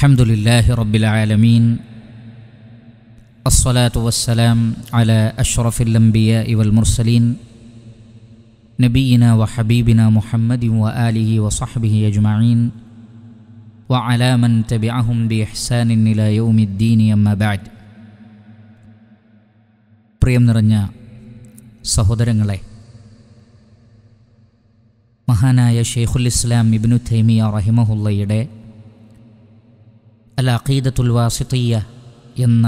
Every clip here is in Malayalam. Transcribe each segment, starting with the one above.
الحمد لله رب العالمين الصلاة والسلام على أشرف الأنبياء والمرسلين نبينا وحبيبنا محمد وآله وصحبه أجمعين وعلى من تبعهم بإحسان إلى يوم الدين أما بعد مهانا يا شيخ الإسلام ابن تيمية رحمه الله يديه അൽ അഖീദത്തുൽ വാസിത്തീയ എന്ന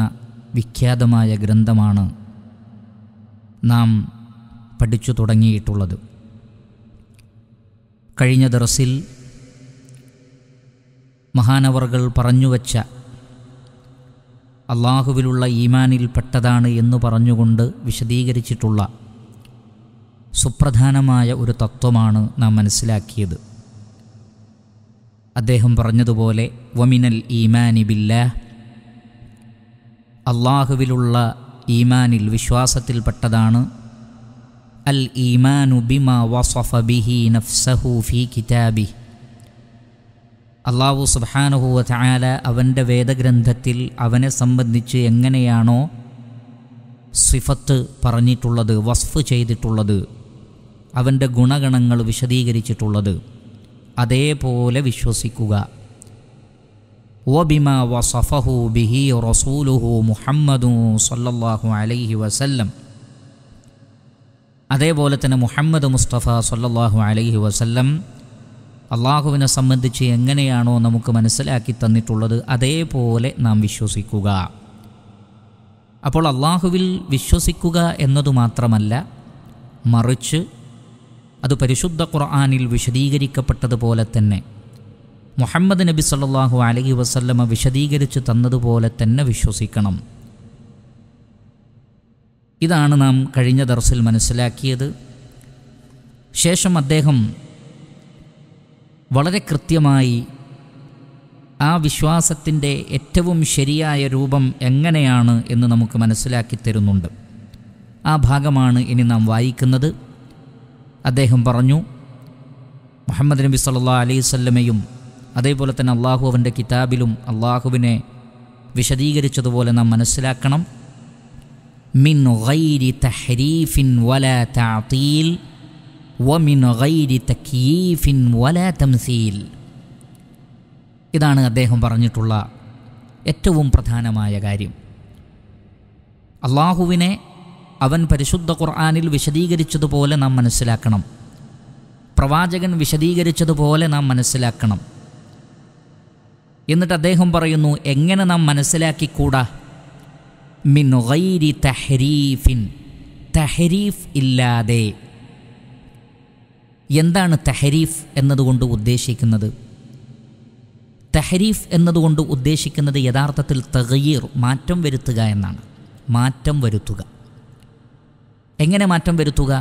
വിഖ്യാതമായ ഗ്രന്ഥമാണ് നാം പഠിച്ചു തുടങ്ങിയിട്ടുള്ളത് കഴിഞ്ഞ ദിവസിൽ മഹാനവറുകൾ പറഞ്ഞുവച്ച അള്ളാഹുവിലുള്ള ഈമാനിൽപ്പെട്ടതാണ് എന്ന് പറഞ്ഞുകൊണ്ട് വിശദീകരിച്ചിട്ടുള്ള സുപ്രധാനമായ ഒരു തത്വമാണ് നാം മനസ്സിലാക്കിയത് അദ്ദേഹം പറഞ്ഞതുപോലെ വമിനൽ ഈമാനി ബില്ലാ അള്ളാഹുവിലുള്ള ഈമാനിൽ വിശ്വാസത്തിൽപ്പെട്ടതാണ് അൽ ഈമാനു ബിമ വസഫ ബിഹി നഫ്സഹു ഫി കിതാബി അള്ളാഹു സുബാനുഹുവ ചായാല അവൻ്റെ വേദഗ്രന്ഥത്തിൽ അവനെ സംബന്ധിച്ച് എങ്ങനെയാണോ സിഫത്ത് പറഞ്ഞിട്ടുള്ളത് വസ്ഫ് ചെയ്തിട്ടുള്ളത് അവൻ്റെ ഗുണഗണങ്ങൾ വിശദീകരിച്ചിട്ടുള്ളത് അതേപോലെ വിശ്വസിക്കുക വബിമ വസഫഹു ബിഹി റസൂലുഹു മുഹമ്മദു സല്ലല്ലാഹു അലൈഹി വസല്ലം അതേപോലെ തന്നെ മുഹമ്മദ് മുസ്തഫ സല്ലല്ലാഹു അലൈഹി വസല്ലം അള്ളാഹുവിനെ സംബന്ധിച്ച് എങ്ങനെയാണോ നമുക്ക് മനസ്സിലാക്കി തന്നിട്ടുള്ളത് അതേപോലെ നാം വിശ്വസിക്കുക അപ്പോൾ അള്ളാഹുവിൽ വിശ്വസിക്കുക എന്നതു മാത്രമല്ല മറിച്ച് അത് പരിശുദ്ധ ഖുർആാനിൽ വിശദീകരിക്കപ്പെട്ടതുപോലെ തന്നെ മുഹമ്മദ് നബി സല്ലാഹു അലഹി വസല്ലമ വിശദീകരിച്ചു തന്നതുപോലെ തന്നെ വിശ്വസിക്കണം ഇതാണ് നാം കഴിഞ്ഞ ദർസിൽ മനസ്സിലാക്കിയത് ശേഷം അദ്ദേഹം വളരെ കൃത്യമായി ആ വിശ്വാസത്തിൻ്റെ ഏറ്റവും ശരിയായ രൂപം എങ്ങനെയാണ് എന്ന് നമുക്ക് മനസ്സിലാക്കി തരുന്നുണ്ട് ആ ഭാഗമാണ് ഇനി നാം വായിക്കുന്നത് അദ്ദേഹം പറഞ്ഞു മുഹമ്മദ് നബി സല്ലാ അലൈഹി സ്വല്ലമയും അതേപോലെ തന്നെ അള്ളാഹു അവൻ്റെ കിതാബിലും അള്ളാഹുവിനെ വിശദീകരിച്ചതുപോലെ നാം മനസ്സിലാക്കണം മിൻ ഗൈരി തഹരീഫിൻ വല താത്തീൽ വമിൻ ഗൈരി തക്കീഫിൻ വല തംസീൽ ഇതാണ് അദ്ദേഹം പറഞ്ഞിട്ടുള്ള ഏറ്റവും പ്രധാനമായ കാര്യം അള്ളാഹുവിനെ അവൻ പരിശുദ്ധ ഖുർആാനിൽ വിശദീകരിച്ചതുപോലെ നാം മനസ്സിലാക്കണം പ്രവാചകൻ വിശദീകരിച്ചതുപോലെ നാം മനസ്സിലാക്കണം എന്നിട്ട് അദ്ദേഹം പറയുന്നു എങ്ങനെ നാം മനസ്സിലാക്കിക്കൂടാ മിൻ ഗൈരി തഹരീഫിൻ തഹരീഫ് ഇല്ലാതെ എന്താണ് തഹരീഫ് എന്നതുകൊണ്ട് ഉദ്ദേശിക്കുന്നത് തഹരീഫ് എന്നതുകൊണ്ട് ഉദ്ദേശിക്കുന്നത് യഥാർത്ഥത്തിൽ തകയീർ മാറ്റം വരുത്തുക എന്നാണ് മാറ്റം വരുത്തുക എങ്ങനെ മാറ്റം വരുത്തുക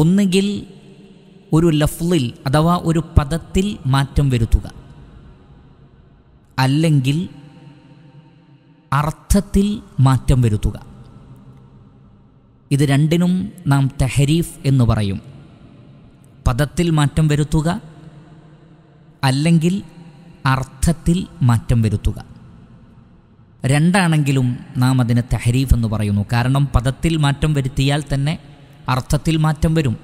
ഒന്നുകിൽ ഒരു ലഫ്ലിൽ അഥവാ ഒരു പദത്തിൽ മാറ്റം വരുത്തുക അല്ലെങ്കിൽ അർത്ഥത്തിൽ മാറ്റം വരുത്തുക ഇത് രണ്ടിനും നാം തെഹരീഫ് എന്ന് പറയും പദത്തിൽ മാറ്റം വരുത്തുക അല്ലെങ്കിൽ അർത്ഥത്തിൽ മാറ്റം വരുത്തുക രണ്ടാണെങ്കിലും നാം അതിനെ തഹരീഫ് എന്ന് പറയുന്നു കാരണം പദത്തിൽ മാറ്റം വരുത്തിയാൽ തന്നെ അർത്ഥത്തിൽ മാറ്റം വരും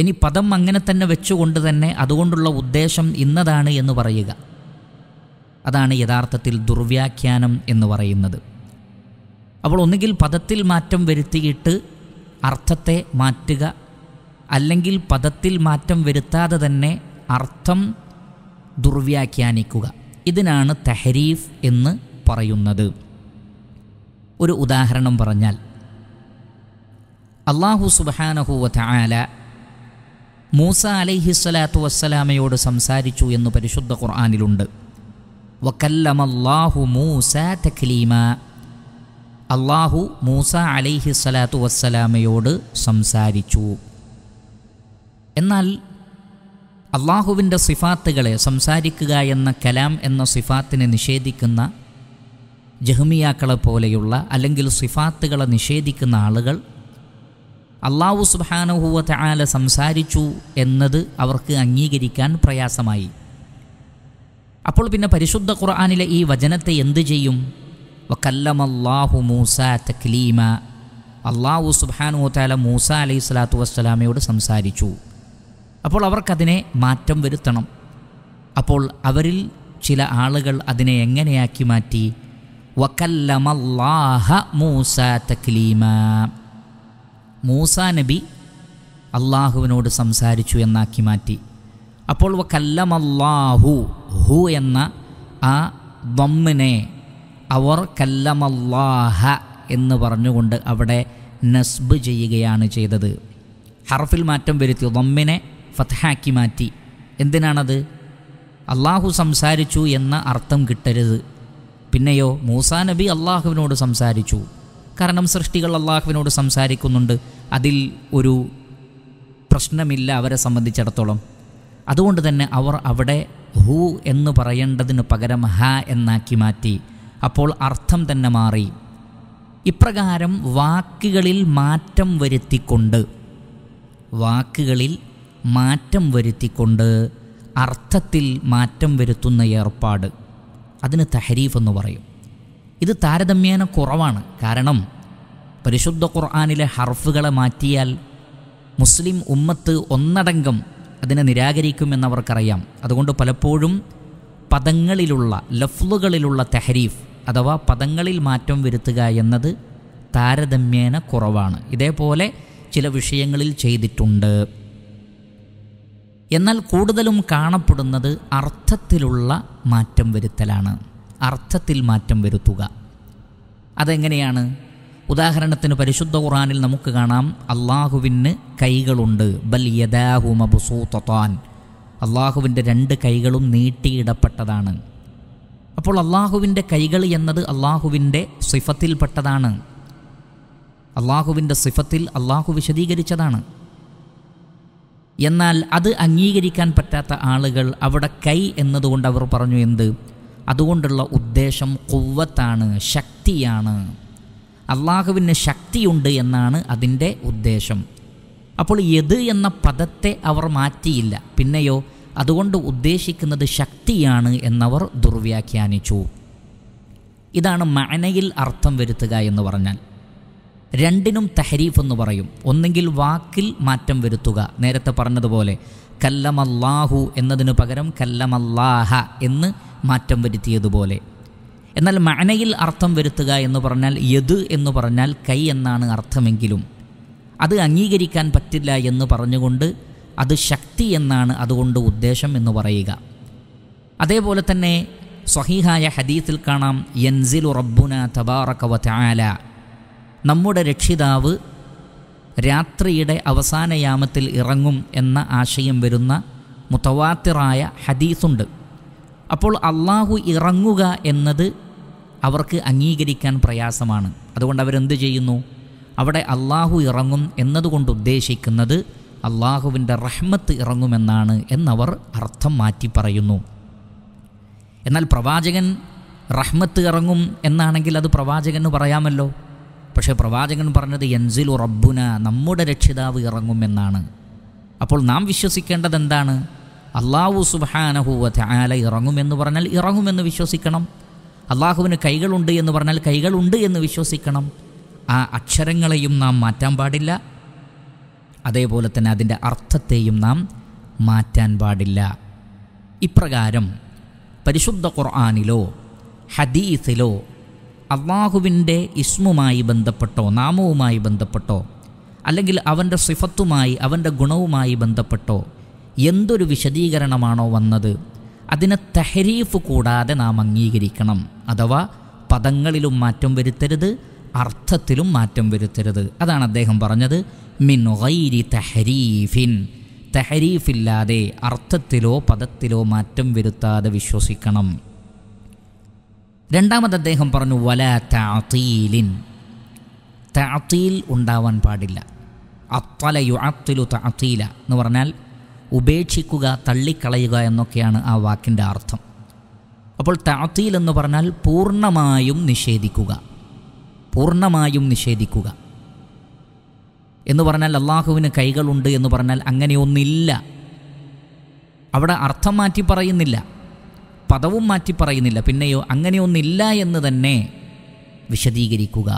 ഇനി പദം അങ്ങനെ തന്നെ വെച്ചുകൊണ്ട് തന്നെ അതുകൊണ്ടുള്ള ഉദ്ദേശം ഇന്നതാണ് എന്ന് പറയുക അതാണ് യഥാർത്ഥത്തിൽ ദുർവ്യാഖ്യാനം എന്ന് പറയുന്നത് അപ്പോൾ ഒന്നുകിൽ പദത്തിൽ മാറ്റം വരുത്തിയിട്ട് അർത്ഥത്തെ മാറ്റുക അല്ലെങ്കിൽ പദത്തിൽ മാറ്റം വരുത്താതെ തന്നെ അർത്ഥം ദുർവ്യാഖ്യാനിക്കുക ഇതിനാണ് തെഹരീഫ് എന്ന് പറയുന്നത് ഒരു ഉദാഹരണം പറഞ്ഞാൽ അള്ളാഹു സുബാനഹുവ ആല മൂസ അലൈഹിസ്സലാത്തു വസ്സലാമയോട് സംസാരിച്ചു എന്ന് പരിശുദ്ധ ഖുർആാനിലുണ്ട് വക്കല്ലമല്ലാഹു മൂസ തഖ്ലീമ അള്ളാഹു മൂസ അലൈഹിസ്സലാത്തു വസ്സലാമയോട് സംസാരിച്ചു എന്നാൽ അള്ളാഹുവിൻ്റെ സിഫാത്തുകളെ സംസാരിക്കുക എന്ന കലാം എന്ന സിഫാത്തിനെ നിഷേധിക്കുന്ന ജഹ്മിയാക്കളെ പോലെയുള്ള അല്ലെങ്കിൽ സിഫാത്തുകളെ നിഷേധിക്കുന്ന ആളുകൾ അള്ളാഹു സുബാനഹുവ ആല സംസാരിച്ചു എന്നത് അവർക്ക് അംഗീകരിക്കാൻ പ്രയാസമായി അപ്പോൾ പിന്നെ പരിശുദ്ധ ഖുർആാനിലെ ഈ വചനത്തെ എന്തു ചെയ്യും വക്കല്ലമല്ലാഹു മൂസ തക്ലീമ അള്ളാഹു സുബാനുത്താല മൂസ അലൈഹി സ്വലാത്തു വസ്സലാമയോട് സംസാരിച്ചു അപ്പോൾ അവർക്കതിനെ മാറ്റം വരുത്തണം അപ്പോൾ അവരിൽ ചില ആളുകൾ അതിനെ എങ്ങനെയാക്കി മാറ്റി വക്കല്ലമല്ലാഹ മൂസ തക്ലീമ മൂസ നബി അള്ളാഹുവിനോട് സംസാരിച്ചു എന്നാക്കി മാറ്റി അപ്പോൾ വക്കല്ലമല്ലാഹു ഹു എന്ന ആ ദമ്മിനെ അവർ കല്ലമല്ലാഹ എന്ന് പറഞ്ഞുകൊണ്ട് അവിടെ നസ്ബ് ചെയ്യുകയാണ് ചെയ്തത് ഹർഫിൽ മാറ്റം വരുത്തി ദമ്മിനെ ഫത്ഹാക്കി മാറ്റി എന്തിനാണത് അള്ളാഹു സംസാരിച്ചു എന്ന അർത്ഥം കിട്ടരുത് പിന്നെയോ മൂസാ നബി അള്ളാഹുവിനോട് സംസാരിച്ചു കാരണം സൃഷ്ടികൾ അള്ളാഹുവിനോട് സംസാരിക്കുന്നുണ്ട് അതിൽ ഒരു പ്രശ്നമില്ല അവരെ സംബന്ധിച്ചിടത്തോളം അതുകൊണ്ട് തന്നെ അവർ അവിടെ ഹു എന്ന് പറയേണ്ടതിന് പകരം ഹ എന്നാക്കി മാറ്റി അപ്പോൾ അർത്ഥം തന്നെ മാറി ഇപ്രകാരം വാക്കുകളിൽ മാറ്റം വരുത്തിക്കൊണ്ട് വാക്കുകളിൽ മാറ്റം വരുത്തിക്കൊണ്ട് അർത്ഥത്തിൽ മാറ്റം വരുത്തുന്ന ഏർപ്പാട് അതിന് തഹരീഫ് എന്ന് പറയും ഇത് താരതമ്യേന കുറവാണ് കാരണം പരിശുദ്ധ ഖുർആാനിലെ ഹർഫുകളെ മാറ്റിയാൽ മുസ്ലിം ഉമ്മത്ത് ഒന്നടങ്കം അതിനെ നിരാകരിക്കുമെന്നവർക്കറിയാം അതുകൊണ്ട് പലപ്പോഴും പദങ്ങളിലുള്ള ലഫ്ലുകളിലുള്ള തെഹരീഫ് അഥവാ പദങ്ങളിൽ മാറ്റം വരുത്തുക എന്നത് താരതമ്യേന കുറവാണ് ഇതേപോലെ ചില വിഷയങ്ങളിൽ ചെയ്തിട്ടുണ്ട് എന്നാൽ കൂടുതലും കാണപ്പെടുന്നത് അർത്ഥത്തിലുള്ള മാറ്റം വരുത്തലാണ് അർത്ഥത്തിൽ മാറ്റം വരുത്തുക അതെങ്ങനെയാണ് ഉദാഹരണത്തിന് പരിശുദ്ധ ഖുറാനിൽ നമുക്ക് കാണാം അള്ളാഹുവിന് കൈകളുണ്ട് ബൽ യദാഹു മബുസൂത്താൻ അള്ളാഹുവിൻ്റെ രണ്ട് കൈകളും നീട്ടിയിടപ്പെട്ടതാണ് അപ്പോൾ അള്ളാഹുവിൻ്റെ കൈകൾ എന്നത് അള്ളാഹുവിൻ്റെ സിഫത്തിൽപ്പെട്ടതാണ് അള്ളാഹുവിൻ്റെ സിഫത്തിൽ അള്ളാഹു വിശദീകരിച്ചതാണ് എന്നാൽ അത് അംഗീകരിക്കാൻ പറ്റാത്ത ആളുകൾ അവിടെ കൈ എന്നതുകൊണ്ട് അവർ പറഞ്ഞു എന്ത് അതുകൊണ്ടുള്ള ഉദ്ദേശം കൊവ്വത്താണ് ശക്തിയാണ് അള്ളാഹുവിന് ശക്തിയുണ്ട് എന്നാണ് അതിൻ്റെ ഉദ്ദേശം അപ്പോൾ എത് എന്ന പദത്തെ അവർ മാറ്റിയില്ല പിന്നെയോ അതുകൊണ്ട് ഉദ്ദേശിക്കുന്നത് ശക്തിയാണ് എന്നവർ ദുർവ്യാഖ്യാനിച്ചു ഇതാണ് മനയിൽ അർത്ഥം വരുത്തുക എന്ന് പറഞ്ഞാൽ രണ്ടിനും തഹരീഫ് എന്ന് പറയും ഒന്നെങ്കിൽ വാക്കിൽ മാറ്റം വരുത്തുക നേരത്തെ പറഞ്ഞതുപോലെ കല്ലമല്ലാഹു എന്നതിനു പകരം കല്ലമല്ലാഹ എന്ന് മാറ്റം വരുത്തിയതുപോലെ എന്നാൽ മഅനയിൽ അർത്ഥം വരുത്തുക എന്ന് പറഞ്ഞാൽ യത് എന്ന് പറഞ്ഞാൽ കൈ എന്നാണ് അർത്ഥമെങ്കിലും അത് അംഗീകരിക്കാൻ പറ്റില്ല എന്ന് പറഞ്ഞുകൊണ്ട് അത് ശക്തി എന്നാണ് അതുകൊണ്ട് ഉദ്ദേശം എന്ന് പറയുക അതേപോലെ തന്നെ സ്വഹീഹായ ഹദീത്തിൽ കാണാം യൻസിലു റബ്ബുന തബാറക്കവ വ നമ്മുടെ രക്ഷിതാവ് രാത്രിയുടെ അവസാനയാമത്തിൽ ഇറങ്ങും എന്ന ആശയം വരുന്ന മുത്തവാത്തിറായ ഹദീസുണ്ട് അപ്പോൾ അള്ളാഹു ഇറങ്ങുക എന്നത് അവർക്ക് അംഗീകരിക്കാൻ പ്രയാസമാണ് അതുകൊണ്ട് അവരെന്ത് ചെയ്യുന്നു അവിടെ അള്ളാഹു ഇറങ്ങും എന്നതുകൊണ്ട് ഉദ്ദേശിക്കുന്നത് അള്ളാഹുവിൻ്റെ റഹ്മത്ത് ഇറങ്ങുമെന്നാണ് എന്നവർ അർത്ഥം മാറ്റി പറയുന്നു എന്നാൽ പ്രവാചകൻ റഹ്മത്ത് ഇറങ്ങും എന്നാണെങ്കിൽ അത് പ്രവാചകന് പറയാമല്ലോ പക്ഷേ പ്രവാചകൻ പറഞ്ഞത് എൻസിലു റബ്ബുന നമ്മുടെ രക്ഷിതാവ് ഇറങ്ങുമെന്നാണ് അപ്പോൾ നാം വിശ്വസിക്കേണ്ടത് എന്താണ് അള്ളാഹു സുബാനഹുവത്ത് ആല ഇറങ്ങുമെന്ന് പറഞ്ഞാൽ ഇറങ്ങുമെന്ന് വിശ്വസിക്കണം അള്ളാഹുവിന് കൈകളുണ്ട് എന്ന് പറഞ്ഞാൽ കൈകളുണ്ട് എന്ന് വിശ്വസിക്കണം ആ അക്ഷരങ്ങളെയും നാം മാറ്റാൻ പാടില്ല അതേപോലെ തന്നെ അതിൻ്റെ അർത്ഥത്തെയും നാം മാറ്റാൻ പാടില്ല ഇപ്രകാരം പരിശുദ്ധ ഖുർആാനിലോ ഹദീസിലോ അള്ളാഹുവിൻ്റെ ഇസ്മുമായി ബന്ധപ്പെട്ടോ നാമവുമായി ബന്ധപ്പെട്ടോ അല്ലെങ്കിൽ അവൻ്റെ സിഫത്തുമായി അവൻ്റെ ഗുണവുമായി ബന്ധപ്പെട്ടോ എന്തൊരു വിശദീകരണമാണോ വന്നത് അതിനെ തെഹരീഫ് കൂടാതെ നാം അംഗീകരിക്കണം അഥവാ പദങ്ങളിലും മാറ്റം വരുത്തരുത് അർത്ഥത്തിലും മാറ്റം വരുത്തരുത് അതാണ് അദ്ദേഹം പറഞ്ഞത് മിൻ ഗൈരി തെഹരീഫിൻ തെഹരീഫില്ലാതെ അർത്ഥത്തിലോ പദത്തിലോ മാറ്റം വരുത്താതെ വിശ്വസിക്കണം രണ്ടാമത് അദ്ദേഹം പറഞ്ഞു വല താത്തീലിൻ താത്തീൽ ഉണ്ടാവാൻ പാടില്ല അത്തല യു അത്തിലു താത്തീല എന്ന് പറഞ്ഞാൽ ഉപേക്ഷിക്കുക തള്ളിക്കളയുക എന്നൊക്കെയാണ് ആ വാക്കിൻ്റെ അർത്ഥം അപ്പോൾ താത്തീൽ എന്ന് പറഞ്ഞാൽ പൂർണ്ണമായും നിഷേധിക്കുക പൂർണ്ണമായും നിഷേധിക്കുക എന്ന് പറഞ്ഞാൽ അള്ളാഹുവിന് കൈകളുണ്ട് എന്ന് പറഞ്ഞാൽ അങ്ങനെയൊന്നില്ല അവിടെ അർത്ഥം മാറ്റി പറയുന്നില്ല പദവും മാറ്റി പറയുന്നില്ല പിന്നെയോ അങ്ങനെയൊന്നില്ല എന്ന് തന്നെ വിശദീകരിക്കുക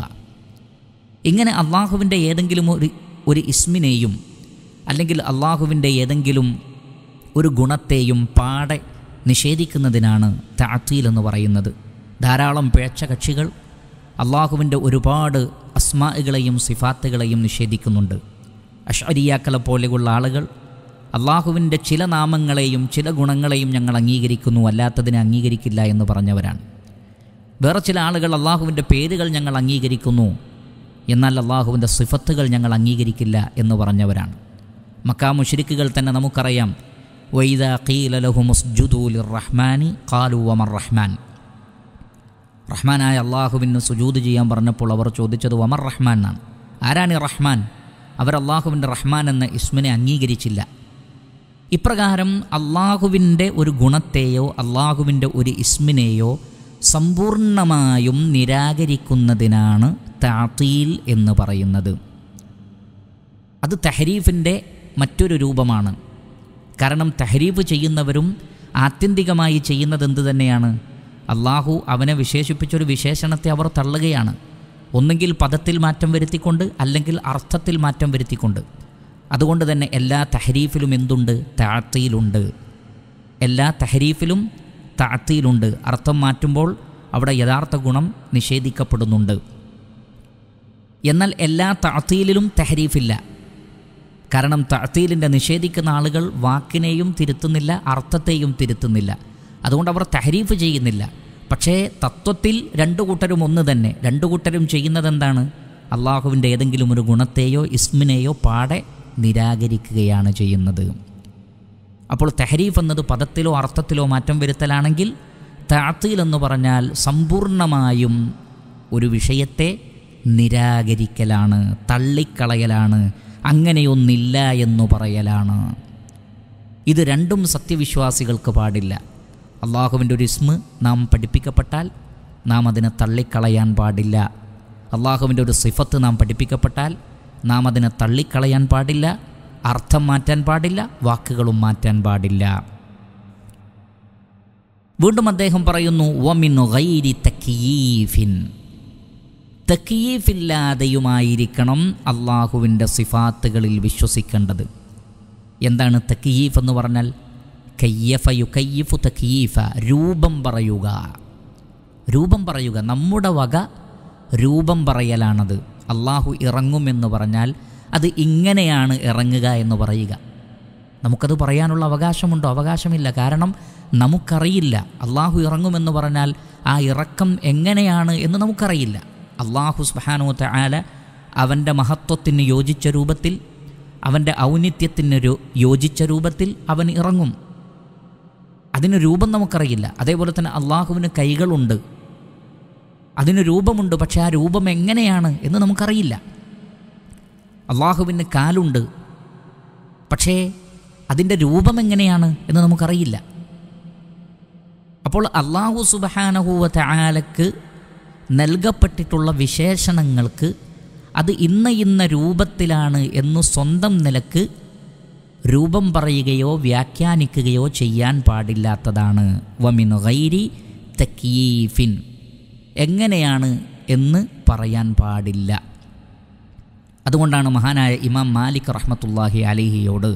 ഇങ്ങനെ അള്ളാഹുവിൻ്റെ ഏതെങ്കിലും ഒരു ഒരു ഇസ്മിനെയും അല്ലെങ്കിൽ അള്ളാഹുവിൻ്റെ ഏതെങ്കിലും ഒരു ഗുണത്തെയും പാടെ നിഷേധിക്കുന്നതിനാണ് താത്തീൽ എന്ന് പറയുന്നത് ധാരാളം പേച്ച കക്ഷികൾ അള്ളാഹുവിൻ്റെ ഒരുപാട് അസ്മാകളെയും സിഫാത്തുകളെയും നിഷേധിക്കുന്നുണ്ട് അഷ്അരിയാക്കളെ പോലെയുള്ള ആളുകൾ അള്ളാഹുവിൻ്റെ ചില നാമങ്ങളെയും ചില ഗുണങ്ങളെയും ഞങ്ങൾ അംഗീകരിക്കുന്നു അല്ലാത്തതിനെ അംഗീകരിക്കില്ല എന്ന് പറഞ്ഞവരാണ് വേറെ ചില ആളുകൾ അള്ളാഹുവിൻ്റെ പേരുകൾ ഞങ്ങൾ അംഗീകരിക്കുന്നു എന്നാൽ അള്ളാഹുവിൻ്റെ സിഫത്തുകൾ ഞങ്ങൾ അംഗീകരിക്കില്ല എന്ന് പറഞ്ഞവരാണ് മക്കാ മുഷിരിക്കുകൾ തന്നെ നമുക്കറിയാം വൈദ ഖീലലഹുമുസ്ജുദൂലി റഹ്മാനി കാലു വമർ റഹ്മാൻ റഹ്മാനായ അള്ളാഹുവിന് സുജൂദ് ചെയ്യാൻ പറഞ്ഞപ്പോൾ അവർ ചോദിച്ചത് വമർ റഹ്മാൻ എന്നാണ് ആരാണ് റഹ്മാൻ അവർ അള്ളാഹുവിൻ്റെ റഹ്മാൻ എന്ന ഇസ്മിനെ അംഗീകരിച്ചില്ല ഇപ്രകാരം അള്ളാഹുവിൻ്റെ ഒരു ഗുണത്തെയോ അള്ളാഹുവിൻ്റെ ഒരു ഇസ്മിനെയോ സമ്പൂർണമായും നിരാകരിക്കുന്നതിനാണ് താത്തീൽ എന്ന് പറയുന്നത് അത് തെഹരീഫിൻ്റെ മറ്റൊരു രൂപമാണ് കാരണം തെഹരീഫ് ചെയ്യുന്നവരും ആത്യന്തികമായി ചെയ്യുന്നത് എന്തു തന്നെയാണ് അള്ളാഹു അവനെ വിശേഷിപ്പിച്ചൊരു വിശേഷണത്തെ അവർ തള്ളുകയാണ് ഒന്നുകിൽ പദത്തിൽ മാറ്റം വരുത്തിക്കൊണ്ട് അല്ലെങ്കിൽ അർത്ഥത്തിൽ മാറ്റം വരുത്തിക്കൊണ്ട് അതുകൊണ്ട് തന്നെ എല്ലാ തഹരീഫിലും എന്തുണ്ട് താഴ്ത്തിയിലുണ്ട് എല്ലാ തഹരീഫിലും താഴ്ത്തിയിലുണ്ട് അർത്ഥം മാറ്റുമ്പോൾ അവിടെ യഥാർത്ഥ ഗുണം നിഷേധിക്കപ്പെടുന്നുണ്ട് എന്നാൽ എല്ലാ താഴ്ത്തിയിലും തഹരീഫില്ല കാരണം തഴത്തീലിൻ്റെ നിഷേധിക്കുന്ന ആളുകൾ വാക്കിനെയും തിരുത്തുന്നില്ല അർത്ഥത്തെയും തിരുത്തുന്നില്ല അതുകൊണ്ട് അവർ തഹരീഫ് ചെയ്യുന്നില്ല പക്ഷേ തത്വത്തിൽ രണ്ടു കൂട്ടരും ഒന്ന് തന്നെ രണ്ടു കൂട്ടരും ചെയ്യുന്നത് എന്താണ് അള്ളാഹുവിൻ്റെ ഏതെങ്കിലും ഒരു ഗുണത്തെയോ ഇസ്മിനെയോ പാടെ നിരാകരിക്കുകയാണ് ചെയ്യുന്നത് അപ്പോൾ തെഹരീഫ് എന്നത് പദത്തിലോ അർത്ഥത്തിലോ മാറ്റം വരുത്തലാണെങ്കിൽ താത്തിൽ എന്ന് പറഞ്ഞാൽ സമ്പൂർണമായും ഒരു വിഷയത്തെ നിരാകരിക്കലാണ് തള്ളിക്കളയലാണ് അങ്ങനെയൊന്നില്ല എന്നു പറയലാണ് ഇത് രണ്ടും സത്യവിശ്വാസികൾക്ക് പാടില്ല അള്ളാഹുവിൻ്റെ ഒരു ഇസ്മ് നാം പഠിപ്പിക്കപ്പെട്ടാൽ നാം അതിനെ തള്ളിക്കളയാൻ പാടില്ല അള്ളാഹുവിൻ്റെ ഒരു സിഫത്ത് നാം പഠിപ്പിക്കപ്പെട്ടാൽ നാം അതിനെ തള്ളിക്കളയാൻ പാടില്ല അർത്ഥം മാറ്റാൻ പാടില്ല വാക്കുകളും മാറ്റാൻ പാടില്ല വീണ്ടും അദ്ദേഹം പറയുന്നു വമിനു ഗൈരി തക്കീഫില്ലാതെയുമായിരിക്കണം അള്ളാഹുവിൻ്റെ സിഫാത്തുകളിൽ വിശ്വസിക്കേണ്ടത് എന്താണ് തക്കീഫ് എന്ന് പറഞ്ഞാൽ കയ്യഫ യു കയ്യഫു തക്കീഫ രൂപം പറയുക രൂപം പറയുക നമ്മുടെ വക രൂപം പറയലാണത് അള്ളാഹു ഇറങ്ങുമെന്ന് പറഞ്ഞാൽ അത് ഇങ്ങനെയാണ് ഇറങ്ങുക എന്ന് പറയുക നമുക്കത് പറയാനുള്ള അവകാശമുണ്ടോ അവകാശമില്ല കാരണം നമുക്കറിയില്ല അള്ളാഹു ഇറങ്ങുമെന്ന് പറഞ്ഞാൽ ആ ഇറക്കം എങ്ങനെയാണ് എന്ന് നമുക്കറിയില്ല അള്ളാഹു സുബാനോത്ത ആല അവൻ്റെ മഹത്വത്തിന് യോജിച്ച രൂപത്തിൽ അവൻ്റെ ഔന്നിത്യത്തിന് യോജിച്ച രൂപത്തിൽ അവൻ ഇറങ്ങും അതിന് രൂപം നമുക്കറിയില്ല അതേപോലെ തന്നെ അള്ളാഹുവിന് കൈകളുണ്ട് അതിന് രൂപമുണ്ട് പക്ഷേ ആ രൂപം എങ്ങനെയാണ് എന്ന് നമുക്കറിയില്ല അള്ളാഹുവിന് കാലുണ്ട് പക്ഷേ അതിൻ്റെ രൂപം എങ്ങനെയാണ് എന്ന് നമുക്കറിയില്ല അപ്പോൾ അള്ളാഹു സുബഹാനഹുവ തയാലക്ക് നൽകപ്പെട്ടിട്ടുള്ള വിശേഷണങ്ങൾക്ക് അത് ഇന്ന ഇന്ന രൂപത്തിലാണ് എന്ന് സ്വന്തം നിലക്ക് രൂപം പറയുകയോ വ്യാഖ്യാനിക്കുകയോ ചെയ്യാൻ പാടില്ലാത്തതാണ് വമിൻ ഗൈരി തക്കീഫിൻ എങ്ങനെയാണ് എന്ന് പറയാൻ പാടില്ല അതുകൊണ്ടാണ് മഹാനായ ഇമാം മാലിക് റഹ്മത്തുല്ലാഹി അലിഹിയോട്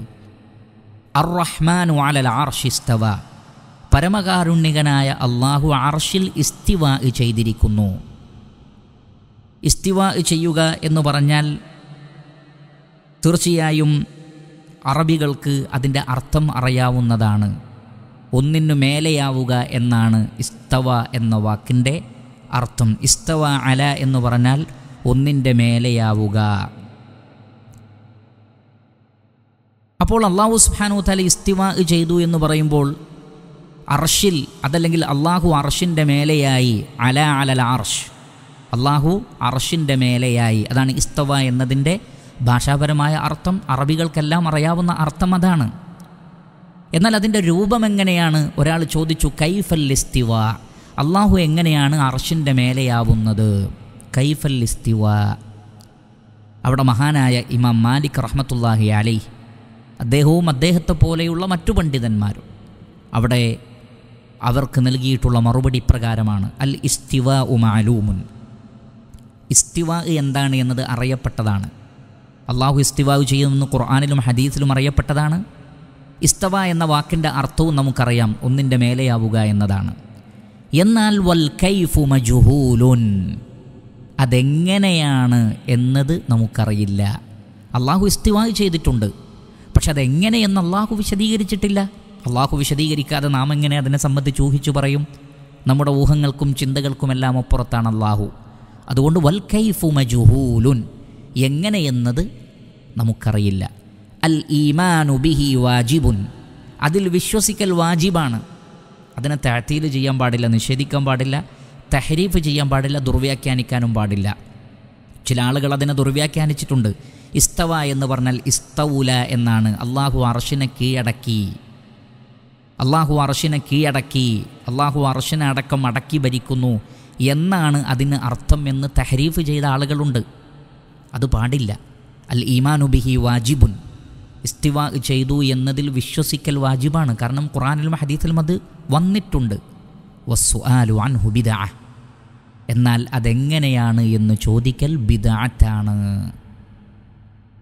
അർ റഹ്മാനു അലൽ ആർഷിസ്തവ പരമകാരുണ്യകനായ അള്ളാഹു ആർഷിൽ ഇസ്തിവാ ചെയ്തിരിക്കുന്നു ഇസ്തിവാ ചെയ്യുക എന്ന് പറഞ്ഞാൽ തീർച്ചയായും അറബികൾക്ക് അതിൻ്റെ അർത്ഥം അറിയാവുന്നതാണ് ഒന്നിനു മേലെയാവുക എന്നാണ് ഇസ്തവ എന്ന വാക്കിൻ്റെ അർത്ഥം ഇസ്തവ അല എന്ന് പറഞ്ഞാൽ ഒന്നിൻ്റെ മേലെയാവുക അപ്പോൾ അള്ളാഹു സുബാനു തല ഇസ്തിവാ ചെയ്തു എന്ന് പറയുമ്പോൾ അർഷിൽ അതല്ലെങ്കിൽ അള്ളാഹു അർഷിൻ്റെ മേലെയായി അല അലൽ അർഷ് അള്ളാഹു അർഷിൻ്റെ മേലെയായി അതാണ് ഇസ്തവ എന്നതിൻ്റെ ഭാഷാപരമായ അർത്ഥം അറബികൾക്കെല്ലാം അറിയാവുന്ന അർത്ഥം അതാണ് എന്നാൽ അതിൻ്റെ രൂപം എങ്ങനെയാണ് ഒരാൾ ചോദിച്ചു കൈഫൽ ഇസ്തിവ അള്ളാഹു എങ്ങനെയാണ് അർഷിൻ്റെ മേലെയാവുന്നത് കൈഫൽ ഇസ്തിവ അവിടെ മഹാനായ ഇമാം മാലിക് റഹ്മത്തുല്ലാഹി അലി അദ്ദേഹവും അദ്ദേഹത്തെ പോലെയുള്ള മറ്റു പണ്ഡിതന്മാരും അവിടെ അവർക്ക് നൽകിയിട്ടുള്ള മറുപടി പ്രകാരമാണ് അൽ ഇസ്തിവ ഉമാലൂമുൻ ഇസ്തിവ എന്താണ് എന്നത് അറിയപ്പെട്ടതാണ് അള്ളാഹു ഇസ്തിവാവ് ചെയ്യുന്നു ഖുർആാനിലും ഹദീസിലും അറിയപ്പെട്ടതാണ് ഇസ്തവ എന്ന വാക്കിൻ്റെ അർത്ഥവും നമുക്കറിയാം ഒന്നിൻ്റെ മേലെയാവുക എന്നതാണ് എന്നാൽ വൽ കൈഫു മജുഹൂലുൻ അതെങ്ങനെയാണ് എന്നത് നമുക്കറിയില്ല അള്ളാഹു ഇസ്തിവാ ചെയ്തിട്ടുണ്ട് പക്ഷെ അതെങ്ങനെയെന്ന് അള്ളാഹു വിശദീകരിച്ചിട്ടില്ല അള്ളാഹു വിശദീകരിക്കാതെ നാം എങ്ങനെ അതിനെ സംബന്ധിച്ച് ഊഹിച്ചു പറയും നമ്മുടെ ഊഹങ്ങൾക്കും ചിന്തകൾക്കുമെല്ലാം അപ്പുറത്താണ് അള്ളാഹു അതുകൊണ്ട് വൽ കൈഫു മജുഹൂലുൻ എങ്ങനെയെന്നത് നമുക്കറിയില്ല അൽ ഈമാനു ബിഹി വാജിബുൻ അതിൽ വിശ്വസിക്കൽ വാജിബാണ് അതിനെ താഴ്ത്തിയിൽ ചെയ്യാൻ പാടില്ല നിഷേധിക്കാൻ പാടില്ല തഹരീഫ് ചെയ്യാൻ പാടില്ല ദുർവ്യാഖ്യാനിക്കാനും പാടില്ല ചില ആളുകൾ അതിനെ ദുർവ്യാഖ്യാനിച്ചിട്ടുണ്ട് ഇസ്തവ എന്ന് പറഞ്ഞാൽ ഇസ്തവുല എന്നാണ് അള്ളാഹു അർഷിനെ കീഴടക്കി അള്ളാഹു അർഷിനെ കീഴടക്കി അള്ളാഹു അർഷിനെ അടക്കം അടക്കി ഭരിക്കുന്നു എന്നാണ് അതിന് അർത്ഥം എന്ന് തഹരീഫ് ചെയ്ത ആളുകളുണ്ട് അത് പാടില്ല അൽ ഈമാനുബിഹി വാജിബുൻ ഇസ്തിവ ചെയ്തു എന്നതിൽ വിശ്വസിക്കൽ വാജിബാണ് കാരണം ഖുറാനിലും ഹദീസിലും അത് വന്നിട്ടുണ്ട് വസ്സു ആലു ഹുബിദ എന്നാൽ അതെങ്ങനെയാണ് എന്ന് ചോദിക്കൽ ബിദാറ്റാണ്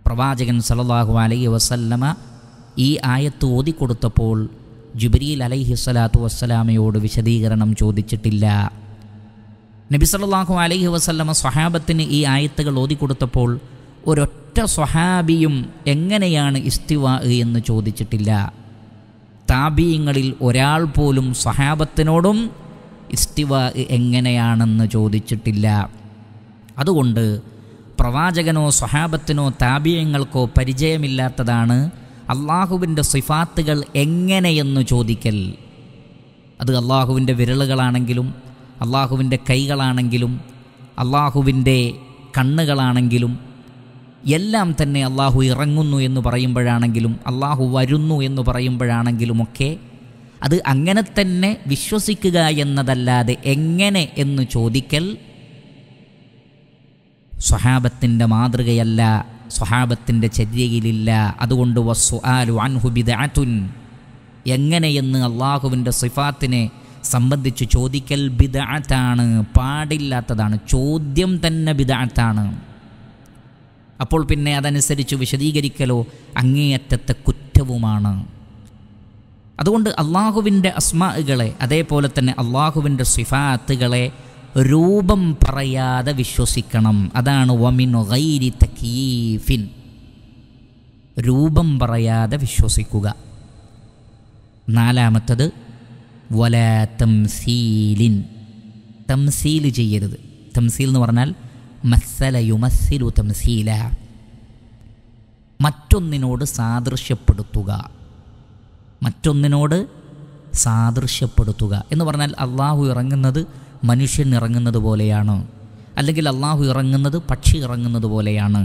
പ്രവാചകൻ സലാഹു അലൈഹി വസല്ലമ ഈ ആയത്ത് ഓതിക്കൊടുത്തപ്പോൾ ജുബരീൽ അലൈഹി സ്വലാത്തു വസ്സലാമയോട് വിശദീകരണം ചോദിച്ചിട്ടില്ല നബി സല്ലാഹു അലൈഹി വസല്ലമ സ്വഹാബത്തിന് ഈ ആയത്തുകൾ ഓതിക്കൊടുത്തപ്പോൾ ഒരൊറ്റ സ്വഹാബിയും എങ്ങനെയാണ് ഇസ്തിവാ എന്ന് ചോദിച്ചിട്ടില്ല താബീയങ്ങളിൽ ഒരാൾ പോലും സ്വഹാബത്തിനോടും ഇസ്തിവ എങ്ങനെയാണെന്ന് ചോദിച്ചിട്ടില്ല അതുകൊണ്ട് പ്രവാചകനോ സ്വഹാബത്തിനോ താബീയങ്ങൾക്കോ പരിചയമില്ലാത്തതാണ് അള്ളാഹുവിൻ്റെ സിഫാത്തുകൾ എങ്ങനെയെന്ന് ചോദിക്കൽ അത് അള്ളാഹുവിൻ്റെ വിരലുകളാണെങ്കിലും അള്ളാഹുവിൻ്റെ കൈകളാണെങ്കിലും അള്ളാഹുവിൻ്റെ കണ്ണുകളാണെങ്കിലും എല്ലാം തന്നെ അള്ളാഹു ഇറങ്ങുന്നു എന്ന് പറയുമ്പോഴാണെങ്കിലും അള്ളാഹു വരുന്നു എന്ന് പറയുമ്പോഴാണെങ്കിലുമൊക്കെ അത് അങ്ങനെ തന്നെ വിശ്വസിക്കുക എന്നതല്ലാതെ എങ്ങനെ എന്ന് ചോദിക്കൽ സ്വഹാബത്തിൻ്റെ മാതൃകയല്ല സ്വഹാബത്തിൻ്റെ ചര്യയിലില്ല അതുകൊണ്ട് വസ്സു ആലു അൻഹുബിദാറ്റുൻ എങ്ങനെയെന്ന് അള്ളാഹുവിൻ്റെ സിഫാത്തിനെ സംബന്ധിച്ച് ചോദിക്കൽ ബിദാത്താണ് പാടില്ലാത്തതാണ് ചോദ്യം തന്നെ ബിദാത്താണ് അപ്പോൾ പിന്നെ അതനുസരിച്ച് വിശദീകരിക്കലോ അങ്ങേയറ്റത്തെ കുറ്റവുമാണ് അതുകൊണ്ട് അള്ളാഹുവിൻ്റെ അസ്മാകളെ അതേപോലെ തന്നെ അള്ളാഹുവിൻ്റെ സിഫാത്തുകളെ രൂപം പറയാതെ വിശ്വസിക്കണം അതാണ് വമിൻ ഗൈരി തക്കീഫിൻ രൂപം പറയാതെ വിശ്വസിക്കുക നാലാമത്തത് വല തംസീലിൻ തംസീൽ ചെയ്യരുത് തംസീൽ എന്ന് പറഞ്ഞാൽ മസ്സല യുമസ്സിലു തംസീല മറ്റൊന്നിനോട് സാദൃശ്യപ്പെടുത്തുക മറ്റൊന്നിനോട് സാദൃശ്യപ്പെടുത്തുക എന്ന് പറഞ്ഞാൽ അള്ളാഹു ഇറങ്ങുന്നത് മനുഷ്യൻ ഇറങ്ങുന്നത് പോലെയാണ് അല്ലെങ്കിൽ അള്ളാഹു ഇറങ്ങുന്നത് പക്ഷി ഇറങ്ങുന്നത് പോലെയാണ്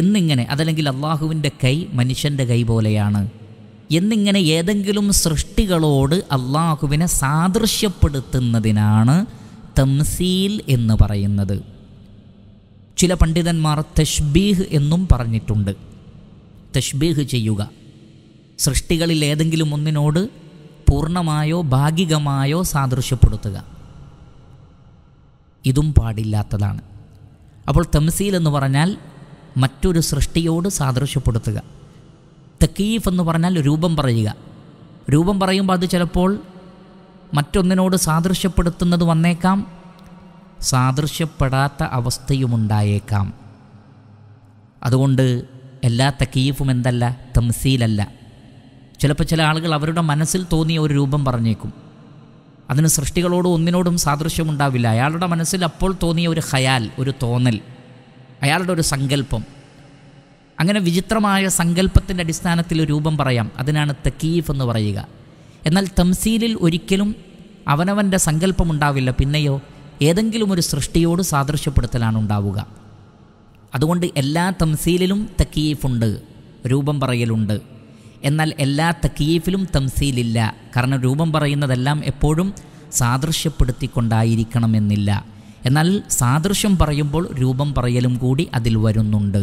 എന്നിങ്ങനെ അതല്ലെങ്കിൽ അള്ളാഹുവിൻ്റെ കൈ മനുഷ്യൻ്റെ കൈ പോലെയാണ് എന്നിങ്ങനെ ഏതെങ്കിലും സൃഷ്ടികളോട് അള്ളാഹുവിനെ സാദൃശ്യപ്പെടുത്തുന്നതിനാണ് തംസീൽ എന്ന് പറയുന്നത് ചില പണ്ഡിതന്മാർ തഷ്ബീഹ് എന്നും പറഞ്ഞിട്ടുണ്ട് തഷ്ബീഹ് ചെയ്യുക സൃഷ്ടികളിൽ ഏതെങ്കിലും ഒന്നിനോട് പൂർണ്ണമായോ ഭാഗികമായോ സാദൃശ്യപ്പെടുത്തുക ഇതും പാടില്ലാത്തതാണ് അപ്പോൾ തംസീൽ എന്ന് പറഞ്ഞാൽ മറ്റൊരു സൃഷ്ടിയോട് സാദൃശ്യപ്പെടുത്തുക തക്കീഫ് എന്ന് പറഞ്ഞാൽ രൂപം പറയുക രൂപം പറയുമ്പോൾ അത് ചിലപ്പോൾ മറ്റൊന്നിനോട് സാദൃശ്യപ്പെടുത്തുന്നത് വന്നേക്കാം സാദൃശ്യപ്പെടാത്ത അവസ്ഥയുമുണ്ടായേക്കാം അതുകൊണ്ട് എല്ലാ തക്കീഫും എന്തല്ല തംസീലല്ല ചിലപ്പോൾ ചില ആളുകൾ അവരുടെ മനസ്സിൽ തോന്നിയ ഒരു രൂപം പറഞ്ഞേക്കും അതിന് സൃഷ്ടികളോടും ഒന്നിനോടും സാദൃശ്യമുണ്ടാവില്ല അയാളുടെ മനസ്സിൽ അപ്പോൾ തോന്നിയ ഒരു ഖയാൽ ഒരു തോന്നൽ അയാളുടെ ഒരു സങ്കല്പം അങ്ങനെ വിചിത്രമായ സങ്കല്പത്തിൻ്റെ അടിസ്ഥാനത്തിൽ രൂപം പറയാം അതിനാണ് തക്കീഫ് എന്ന് പറയുക എന്നാൽ തംസീലിൽ ഒരിക്കലും അവനവൻ്റെ സങ്കല്പമുണ്ടാവില്ല പിന്നെയോ ഏതെങ്കിലും ഒരു സൃഷ്ടിയോട് സാദൃശ്യപ്പെടുത്തലാണ് ഉണ്ടാവുക അതുകൊണ്ട് എല്ലാ തംസീലിലും തക്കീഫുണ്ട് രൂപം പറയലുണ്ട് എന്നാൽ എല്ലാ തക്കീഫിലും തംസീലില്ല കാരണം രൂപം പറയുന്നതെല്ലാം എപ്പോഴും സാദൃശ്യപ്പെടുത്തിക്കൊണ്ടായിരിക്കണമെന്നില്ല എന്നാൽ സാദൃശ്യം പറയുമ്പോൾ രൂപം പറയലും കൂടി അതിൽ വരുന്നുണ്ട്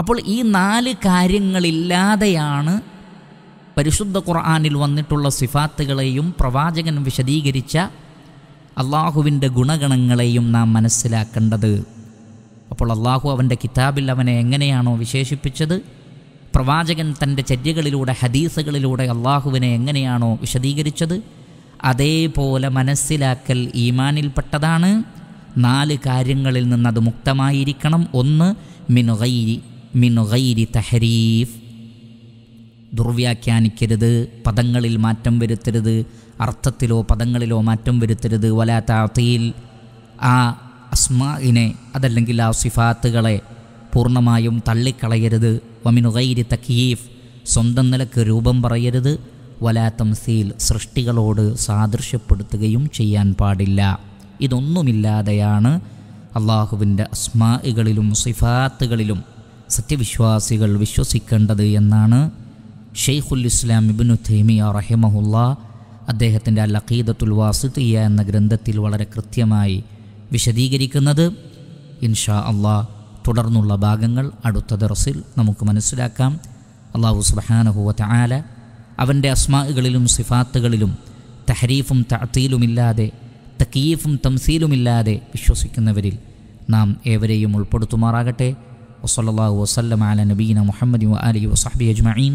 അപ്പോൾ ഈ നാല് കാര്യങ്ങളില്ലാതെയാണ് പരിശുദ്ധ ഖുർആാനിൽ വന്നിട്ടുള്ള സിഫാത്തുകളെയും പ്രവാചകൻ വിശദീകരിച്ച അള്ളാഹുവിൻ്റെ ഗുണഗണങ്ങളെയും നാം മനസ്സിലാക്കേണ്ടത് അപ്പോൾ അള്ളാഹു അവൻ്റെ കിതാബിൽ അവനെ എങ്ങനെയാണോ വിശേഷിപ്പിച്ചത് പ്രവാചകൻ തൻ്റെ ചര്യകളിലൂടെ ഹദീസുകളിലൂടെ അള്ളാഹുവിനെ എങ്ങനെയാണോ വിശദീകരിച്ചത് അതേപോലെ മനസ്സിലാക്കൽ ഈമാനിൽപ്പെട്ടതാണ് നാല് കാര്യങ്ങളിൽ നിന്നത് മുക്തമായിരിക്കണം ഒന്ന് മിനുഗൈരി മിനുഗൈരി തഹരീഫ് ദുർവ്യാഖ്യാനിക്കരുത് പദങ്ങളിൽ മാറ്റം വരുത്തരുത് അർത്ഥത്തിലോ പദങ്ങളിലോ മാറ്റം വരുത്തരുത് വലാ ആ അസ്മാഇനെ അതല്ലെങ്കിൽ ആ സിഫാത്തുകളെ പൂർണ്ണമായും തള്ളിക്കളയരുത് വമിനുകൈരി തക്കീഫ് സ്വന്തം നിലക്ക് രൂപം പറയരുത് വലാ തംസീൽ സൃഷ്ടികളോട് സാദൃശ്യപ്പെടുത്തുകയും ചെയ്യാൻ പാടില്ല ഇതൊന്നുമില്ലാതെയാണ് അള്ളാഹുവിൻ്റെ അസ്മാഇകളിലും സിഫാത്തുകളിലും സത്യവിശ്വാസികൾ വിശ്വസിക്കേണ്ടത് എന്നാണ് ഷെയ്ഖുൽ ഇസ്ലാം ഇബിനു തൈമിയ റഹിമഹുല്ല അദ്ദേഹത്തിൻ്റെ അൽ അഖീദത്തുൽ വാസിതിയ എന്ന ഗ്രന്ഥത്തിൽ വളരെ കൃത്യമായി വിശദീകരിക്കുന്നത് ഇൻഷാ അള്ളാ തുടർന്നുള്ള ഭാഗങ്ങൾ അടുത്ത ദർസിൽ നമുക്ക് മനസ്സിലാക്കാം അള്ളാഹു സുബാനഹുവത്ത് ആല അവൻ്റെ അസ്മാകളിലും സിഫാത്തുകളിലും തഹരീഫും തഅത്തീലുമില്ലാതെ തക്കീഫും തംസീലുമില്ലാതെ വിശ്വസിക്കുന്നവരിൽ നാം ഏവരെയും ഉൾപ്പെടുത്തുമാറാകട്ടെ വസല്ലാഹു വസ്ലം അല നബീന മുഹമ്മദ് അലി വസഹബി അജ്മീൻ